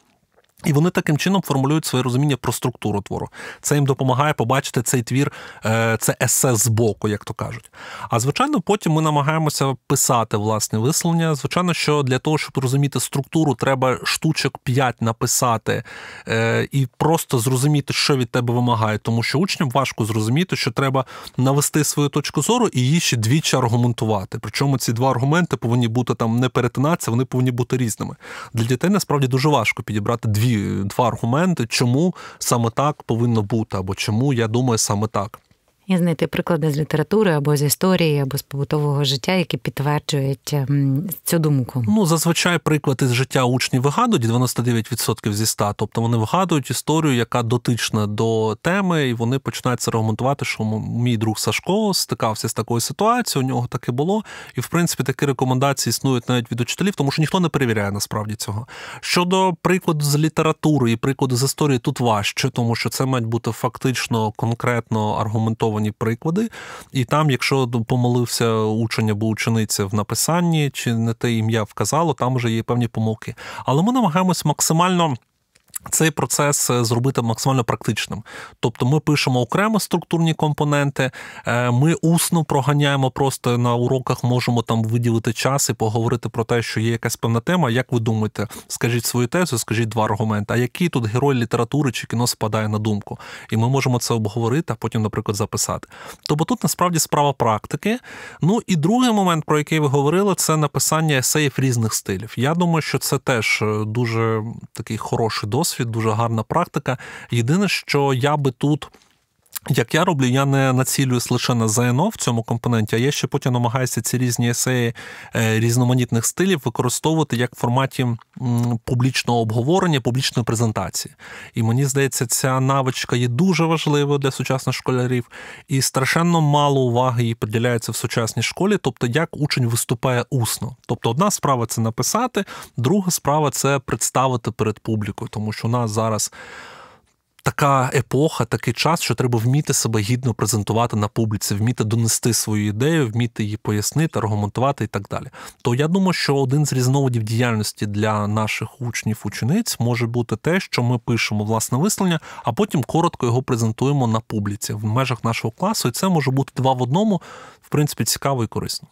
І вони таким чином формулюють своє розуміння про структуру твору. Це їм допомагає побачити цей твір, е, це есе з боку, як то кажуть. А звичайно, потім ми намагаємося писати власне висловлення. Звичайно, що для того, щоб розуміти структуру, треба штучок 5 написати е, і просто зрозуміти, що від тебе вимагає. Тому що учням важко зрозуміти, що треба навести свою точку зору і її ще двічі аргументувати. Причому ці два аргументи повинні бути там не перетинатися, вони повинні бути різними. Для дітей насправді дуже важко підібрати дві два аргументи, чому саме так повинно бути, або чому я думаю саме так і знайти приклади з літератури або з історії, або з побутового життя, які підтверджують ем, цю думку. Ну зазвичай приклади з життя учнів вигадують 99% зі 100. Тобто вони вигадують історію, яка дотична до теми, і вони починають це аргументувати, що мій друг Сашко стикався з такою ситуацією. У нього таке було. І в принципі такі рекомендації існують навіть від учителів, тому що ніхто не перевіряє насправді цього. Щодо прикладу з літератури і прикладу з історії, тут важче, тому що це мають бути фактично конкретно аргументовані зафіксовані приклади, і там, якщо помолився учень або учениця в написанні чи не те ім'я вказало, там вже є певні помилки. Але ми намагаємось максимально. Цей процес е, зробити максимально практичним. Тобто ми пишемо окремо структурні компоненти, е, ми усно проганяємо, просто на уроках можемо там виділити час і поговорити про те, що є якась певна тема. Як ви думаєте, скажіть свою тезу, скажіть два аргументи, а який тут герой літератури чи кіно спадає на думку? І ми можемо це обговорити, а потім, наприклад, записати. Тобто тут насправді справа практики. Ну і другий момент, про який ви говорили, це написання есеїв різних стилів. Я думаю, що це теж е, дуже такий хороший досвід досвід, дуже гарна практика. Єдине, що я би тут. Як я роблю, я не націлююсь лише на ЗНО в цьому компоненті, а я ще потім намагаюся ці різні есеї е, різноманітних стилів використовувати як в форматі публічного обговорення, публічної презентації. І мені здається, ця навичка є дуже важливою для сучасних школярів, і страшенно мало уваги їй приділяється в сучасній школі, тобто як учень виступає усно. Тобто, одна справа це написати, друга справа це представити перед публікою, тому що у нас зараз така епоха, такий час, що треба вміти себе гідно презентувати на публіці, вміти донести свою ідею, вміти її пояснити, аргументувати і так далі. То я думаю, що один з різновидів діяльності для наших учнів, учениць може бути те, що ми пишемо власне висловлення, а потім коротко його презентуємо на публіці в межах нашого класу. І це може бути два в одному, в принципі, цікаво і корисно.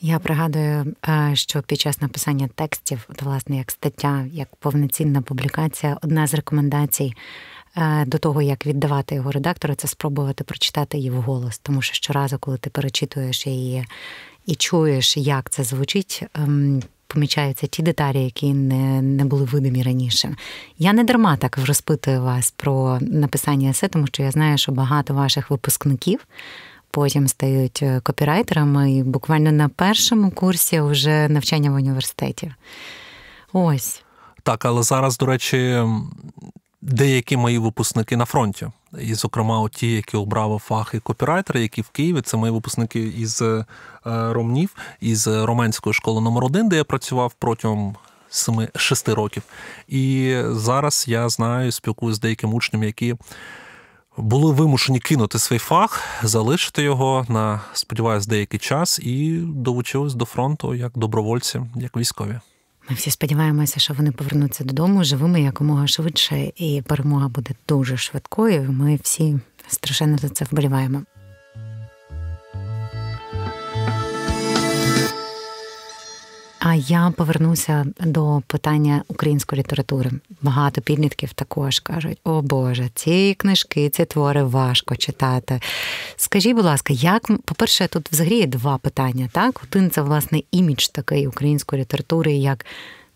Я пригадую, е, що під час написання текстів, власне, як стаття, як повноцінна публікація, одна з рекомендацій Е, до того, як віддавати його редактору, це спробувати прочитати її вголос. Тому що щоразу, коли ти перечитуєш її і чуєш, як це звучить. Ем, помічаються ті деталі, які не не були видимі раніше. Я не дарма так розпитую вас про написання есе, тому що я знаю, що багато ваших випускників потім стають е, копірайтерами, і буквально на першому курсі вже навчання в університеті. Ось. Так, але зараз, до речі, деякі мої випускники на фронті. І, зокрема, ті, які обрали фахи і копірайтери, які в Києві, це мої випускники із е, Ромнів, із Романської школи номер 1 де я працював протягом 7-6 років. І зараз я знаю, спілкуюся з деякими учнями, які. Були вимушені кинути свій фах, залишити його на сподіваюсь, деякий час і долучились до фронту як добровольці, як військові. Ми всі сподіваємося, що вони повернуться додому живими якомога швидше, і перемога буде дуже швидкою. Ми всі страшенно за це вболіваємо. А я повернуся до питання української літератури. Багато підлітків також кажуть: о Боже, ці книжки, ці твори важко читати. Скажіть, будь ласка, як по-перше, тут взагалі є два питання, так? Один це власне імідж такий української літератури, як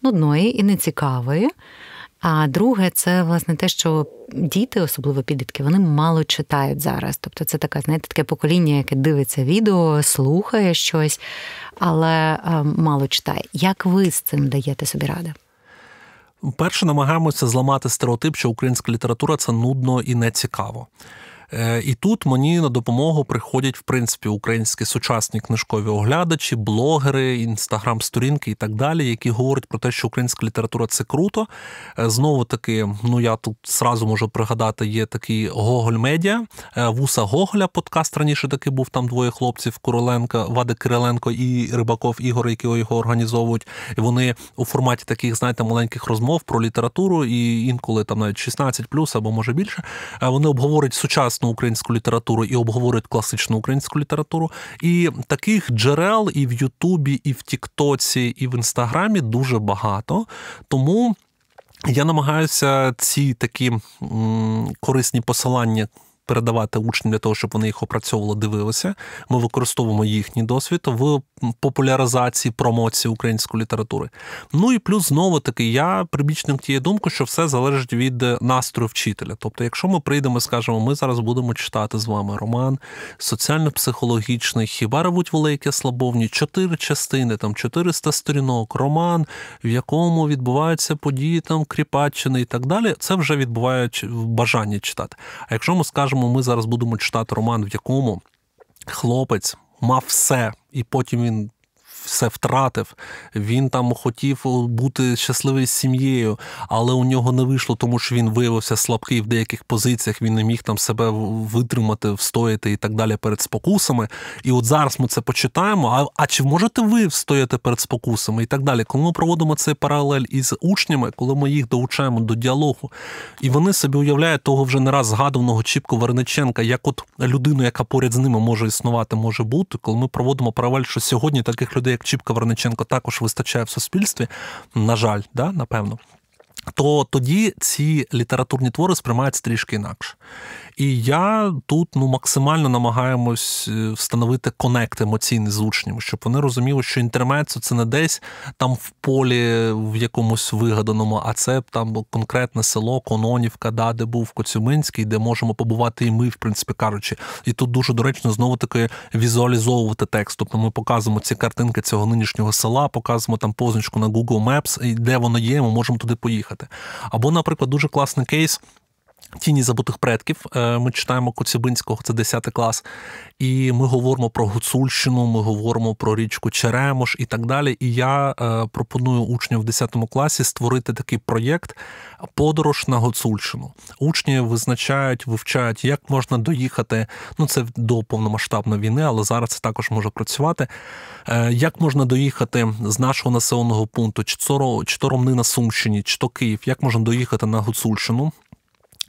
нудної і нецікавої. А друге, це власне те, що діти, особливо підлітки, вони мало читають зараз. Тобто, це така, знаєте, таке покоління, яке дивиться відео, слухає щось, але е, мало читає. Як ви з цим даєте собі ради? Перше намагаємося зламати стереотип, що українська література це нудно і нецікаво. Е, і тут мені на допомогу приходять в принципі українські сучасні книжкові оглядачі, блогери, інстаграм-сторінки і так далі, які говорять про те, що українська література це круто. Е, Знову таки, ну я тут зразу можу пригадати, є такий Гоголь Медіа, е, вуса Гоголя, подкаст раніше таки був там двоє хлопців Короленка, Вади Кириленко і Рибаков Ігор, які його організовують. І Вони у форматі таких, знаєте, маленьких розмов про літературу, і інколи там навіть 16+, або може більше. Вони обговорюють сучасну сучасну українську літературу і обговорить класичну українську літературу. І таких джерел і в Ютубі, і в Тіктоці, і в Інстаграмі дуже багато. Тому я намагаюся ці такі м- корисні посилання передавати учням для того, щоб вони їх опрацьовували, дивилися. Ми використовуємо їхній досвід в популяризації промоції української літератури. Ну і плюс знову таки я прибічним тієї думки, що все залежить від е, настрою вчителя. Тобто, якщо ми прийдемо, і скажемо, ми зараз будемо читати з вами роман соціально-психологічний, хіба ревуть великі слабовні, чотири частини, там 400 сторінок, роман, в якому відбуваються події там Кріпаччини і так далі. Це вже відбуває бажання читати. А якщо ми скажемо скажемо, ми зараз будемо читати роман, в якому хлопець мав все, і потім він все втратив. Він там хотів е, бути щасливий з сім'єю, але у нього не вийшло, тому що він виявився слабкий в деяких позиціях. Він не міг там себе витримати, встояти і так далі перед спокусами. І от зараз ми це почитаємо. А а чи можете ви встояти перед спокусами і так далі? Коли ми проводимо цей паралель із учнями, коли ми їх долучаємо до діалогу, і вони собі уявляють того вже не раз згадуваного Чіпку Верниченка, як от людину, яка поряд з ними може існувати, може бути, коли ми проводимо паралель, що сьогодні таких людей, як Чіпка Ворониченко також вистачає в суспільстві, на жаль, да, напевно. То тоді ці літературні твори сприймаються трішки інакше. І я тут ну, максимально намагаємось е, встановити конект емоційний з учнями, щоб вони розуміли, що інтермецо це не десь там в полі в якомусь вигаданому, а це там конкретне село, Кононівка, да, де був Коцюминський, де можемо побувати і ми, в принципі кажучи. І тут дуже доречно знову таки візуалізовувати текст. Тобто ми показуємо ці картинки цього нинішнього села, показуємо там позначку на Google Maps, і де воно є, ми можемо туди поїхати. Або, наприклад, дуже класний кейс. Тіні забутих предків е, ми читаємо Коцюбинського, це 10 клас, і ми говоримо про Гуцульщину, ми говоримо про річку Черемош і так далі. І я е, пропоную учням в 10 класі створити такий проєкт Подорож на Гуцульщину. Учні визначають, вивчають, як можна доїхати. Ну це до повномасштабної війни, але зараз це також може працювати. Е, як можна доїхати з нашого населеного пункту, чи то Ромни на Сумщині, чи то Київ, як можна доїхати на Гуцульщину?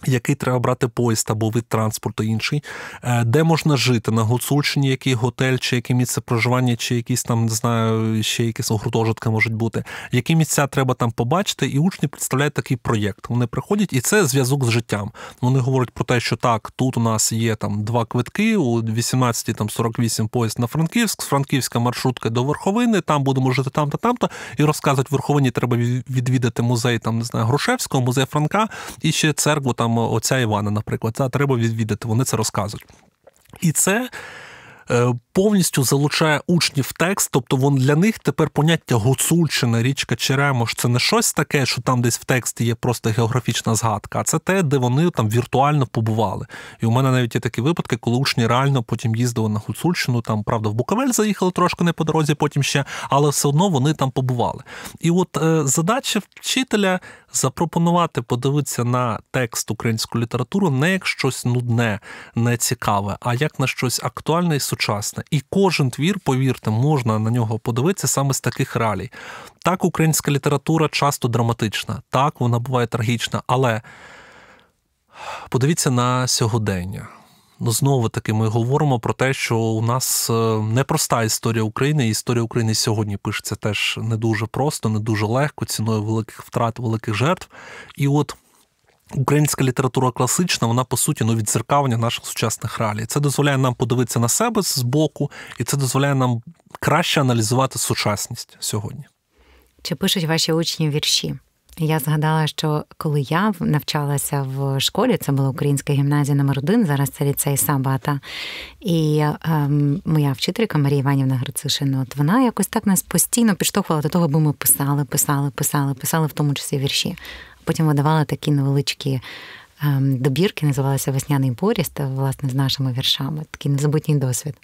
який треба брати поїзд або вид транспорту інший, е, де можна жити на Гуцульщині, який готель, чи яке місце проживання, чи якісь там не знаю, ще якісь гуртожитки можуть бути. Які місця треба там побачити, і учні представляють такий проєкт. Вони приходять, і це зв'язок з життям. Вони говорять про те, що так, тут у нас є там два квитки, у 18 там 48 поїзд на Франківськ, Франківська маршрутка до Верховини. Там будемо жити там-та там то І розказують, в Верховині треба відвідати музей там не знаю Грушевського, музей Франка і ще церкву там там оця Івана, наприклад, та, треба відвідати, вони це розказують. І це. Е, повністю залучає учнів в текст, тобто вон для них тепер поняття Гуцульщина, річка Черемош, це не щось таке, що там десь в тексті є просто географічна згадка, а це те, де вони там віртуально побували. І у мене навіть є такі випадки, коли учні реально потім їздили на Гуцульщину, там, правда, в Буковель заїхали трошки не по дорозі, потім ще, але все одно вони там побували. І от е, задача вчителя запропонувати подивитися на текст української літератури не як щось нудне, не цікаве, а як на щось актуальне і сучасне класне. І кожен твір, повірте, можна на нього подивитися саме з таких ралій. Так, українська література часто драматична, так, вона буває трагічна, але подивіться на сьогодення. Ну, знову таки, ми говоримо про те, що у нас е, непроста історія України, і історія України сьогодні пишеться теж не дуже просто, не дуже легко, ціною великих втрат, великих жертв. І от Українська література класична, вона по суті ну, відзеркавлення наших сучасних реалій. Це дозволяє нам подивитися на себе з боку, і це дозволяє нам краще аналізувати сучасність сьогодні. Чи пишуть ваші учні вірші? Я згадала, що коли я навчалася в школі, це була українська гімназія номер 1 зараз це ліцей Сабата. І ем, моя вчителька Марія Іванівна Грицишин, от вона якось так нас постійно підштовхувала до того, аби ми писали, писали, писали, писали, в тому числі вірші. Потім видавала такі невеличкі ем, добірки, називалися Весняний Боріс, власне з нашими віршами. Такий незабутній досвід.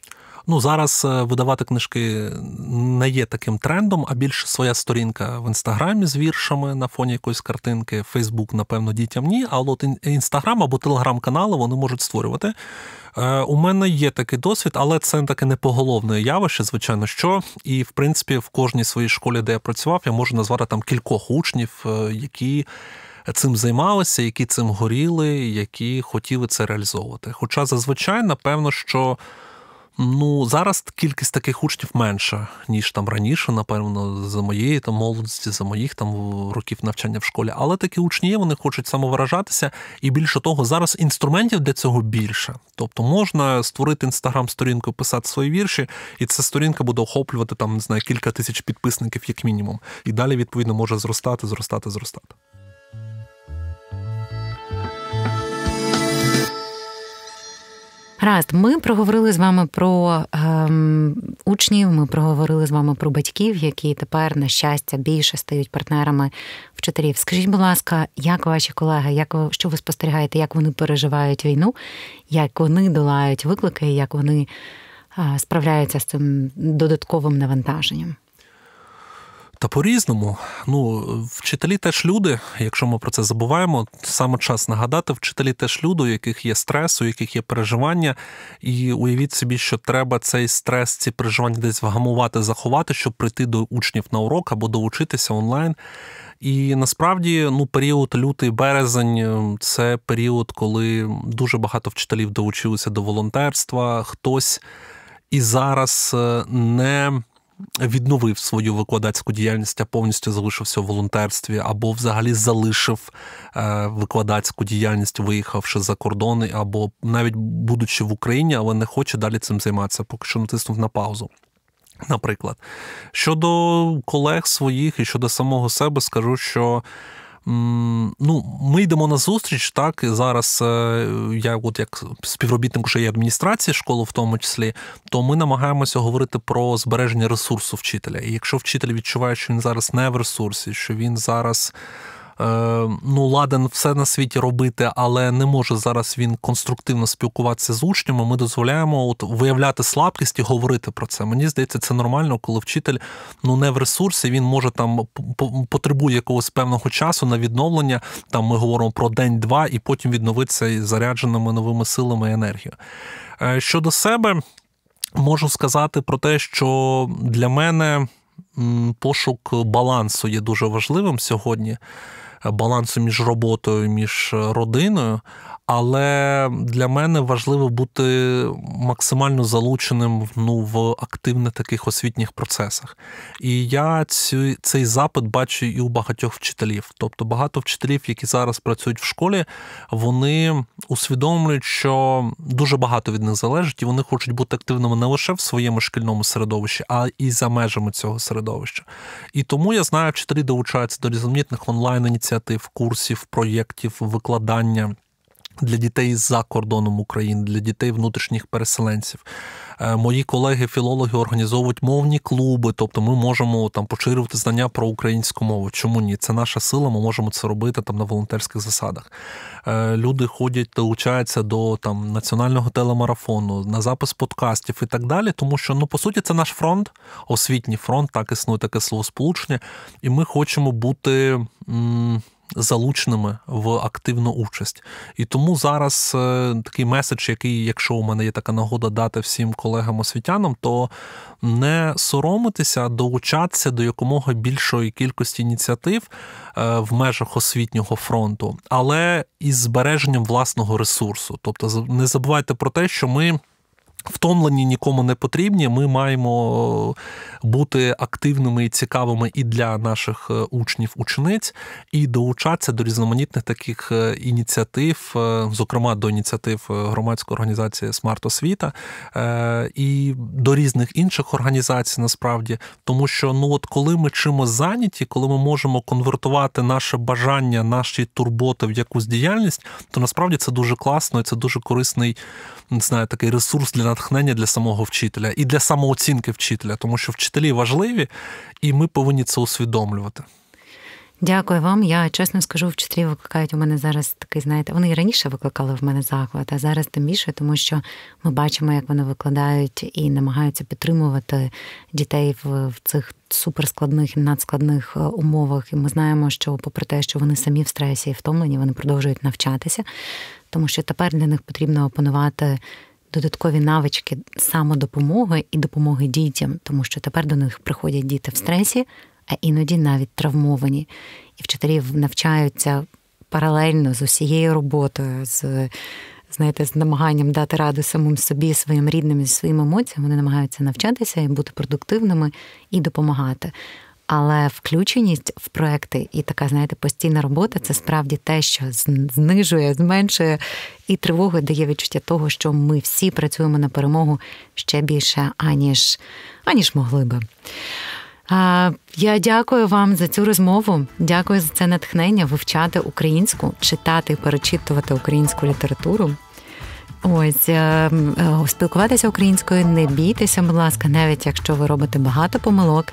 Ну зараз е, видавати книжки не є таким трендом, а більше своя сторінка в інстаграмі з віршами на фоні якоїсь картинки. Фейсбук, напевно, дітям ні. Але от інстаграм або телеграм-канали вони можуть створювати. Е, у мене є такий досвід, але це таке непоголовне явище, звичайно, що. І в принципі, в кожній своїй школі, де я працював, я можу назвати там кількох учнів, е, які. Цим займалися, які цим горіли, які хотіли це реалізовувати. Хоча зазвичай, напевно, що Ну, зараз кількість таких учнів менша, ніж там раніше, напевно, за моєї там молодості, за моїх там років навчання в школі. Але такі учні вони хочуть самовиражатися, і більше того, зараз інструментів для цього більше. Тобто можна створити інстаграм-сторінку, писати свої вірші, і ця сторінка буде охоплювати там не знаю кілька тисяч підписників, як мінімум. І далі відповідно може зростати, зростати, зростати. Гаразд, ми проговорили з вами про ем, учнів. Ми проговорили з вами про батьків, які тепер, на щастя, більше стають партнерами вчителів. Скажіть, будь ласка, як ваші колеги, як ви що ви спостерігаєте, як вони переживають війну, як вони долають виклики, як вони е, справляються з цим додатковим навантаженням? Та по-різному, ну вчителі теж люди. Якщо ми про це забуваємо, саме час нагадати, вчителі теж люди, у яких є стрес, у яких є переживання, і уявіть собі, що треба цей стрес, ці переживання десь вгамувати, заховати, щоб прийти до учнів на урок або доучитися онлайн. І насправді, ну, період лютий березень ем, це період, коли дуже багато вчителів долучилися до волонтерства. Хтось і зараз е, не відновив свою викладацьку діяльність, а повністю залишився в волонтерстві, або взагалі залишив е, викладацьку діяльність, виїхавши за кордони, або навіть будучи в Україні, але не хоче далі цим займатися, поки що натиснув на паузу. Наприклад, щодо колег своїх і щодо самого себе, скажу, що ну, ми йдемо на зустріч, так зараз е, я, от як співробітник уже є адміністрації школи, в тому числі, то ми намагаємося говорити про збереження ресурсу вчителя. І якщо вчитель відчуває, що він зараз не в ресурсі, що він зараз. Е, ну, ладен все на світі робити, але не може зараз він конструктивно спілкуватися з учнями. Ми дозволяємо от виявляти слабкість і говорити про це. Мені здається, це нормально, коли вчитель ну не в ресурсі. Він може там потребує якогось певного часу на відновлення. Там ми говоримо про день-два, і потім відновитися зарядженими новими силами і енергією. Е, щодо себе, можу сказати про те, що для мене пошук балансу є дуже важливим сьогодні балансу між роботою, між е, родиною, але для мене важливо бути максимально залученим ну, в активних таких освітніх процесах. І я цю, цей запит бачу і у багатьох вчителів. Тобто багато вчителів, які зараз працюють в школі, вони усвідомлюють, що дуже багато від них залежить, і вони хочуть бути активними не лише в своєму шкільному середовищі, а і за межами цього середовища. І тому я знаю, вчителі долучаються до різноманітних онлайн-ініціатив, курсів, проєктів, викладання для дітей за кордоном України, для дітей внутрішніх переселенців. Е, мої колеги-філологи організовують мовні клуби, тобто ми можемо там поширювати знання про українську мову. Чому ні? Це наша сила, ми можемо це робити там на волонтерських засадах. Е, люди ходять, долучаються до там національного телемарафону, на запис подкастів і так далі. Тому що ну по суті це наш фронт, освітній фронт, так існує таке словосполучення, і ми хочемо бути. М- залученими в активну участь. І тому зараз е, такий меседж, який, якщо у мене є така нагода дати всім колегам-освітянам, то не соромитися, долучатися до якомога більшої кількості ініціатив е, в межах освітнього фронту, але із збереженням власного ресурсу. Тобто, не забувайте про те, що ми втомлені нікому не потрібні. Ми маємо е, бути активними і цікавими і для наших е, учнів, учениць, і долучатися до різноманітних таких е, ініціатив, зокрема до ініціатив громадської організації Смарт Освіта і до різних інших організацій, насправді, тому що ну от коли ми чимось зайняті, коли ми можемо конвертувати наше бажання, наші турботи в якусь діяльність, то насправді це дуже класно і це дуже корисний не знаю, такий ресурс для натхнення для самого вчителя і для самооцінки вчителя, тому що вчителі важливі, і ми повинні це усвідомлювати. Дякую вам. Я чесно скажу, вчителі викликають у мене зараз такий, знаєте, вони і раніше викликали в мене захват, а зараз тим більше, тому що ми бачимо, як вони викладають і намагаються підтримувати дітей в, в цих суперскладних і надскладних е, умовах. І ми знаємо, що, попри те, що вони самі в стресі і втомлені, вони продовжують навчатися тому що тепер для них потрібно опанувати додаткові навички самодопомоги і допомоги дітям, тому що тепер до них приходять діти в стресі, а іноді навіть травмовані. І вчителі навчаються паралельно з усією роботою. з Знаєте, з намаганням дати раду самим собі, своїм рідним і своїм емоціям, вони намагаються навчатися і бути продуктивними і допомагати. Але включеність в проекти і така, знаєте, постійна робота це справді те, що знижує, зменшує і тривогу дає відчуття того, що ми всі працюємо на перемогу ще більше, аніж аніж могли би. Я дякую вам за цю розмову. Дякую за це натхнення вивчати українську, читати, перечитувати українську літературу. Ось е, е, спілкуватися українською, не бійтеся, будь ласка, навіть якщо ви робите багато помилок.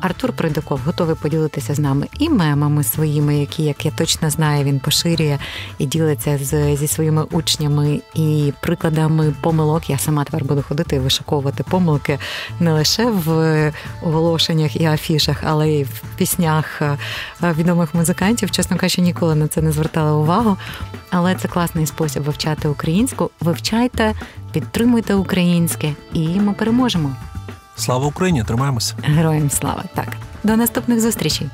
Артур Придаков готовий поділитися з нами і мемами своїми, які, як я точно знаю, він поширює і ділиться з, зі своїми учнями і прикладами помилок. Я сама тепер буду ходити і вишиковувати помилки не лише в оголошеннях і афішах, але й в піснях е, відомих музикантів. Чесно кажучи, ніколи на це не звертала увагу. Але це класний спосіб вивчати українську. Вивчайте, підтримуйте українське, і ми переможемо. Слава Україні! Тримаємося! Героям слава! Так, до наступних зустрічей!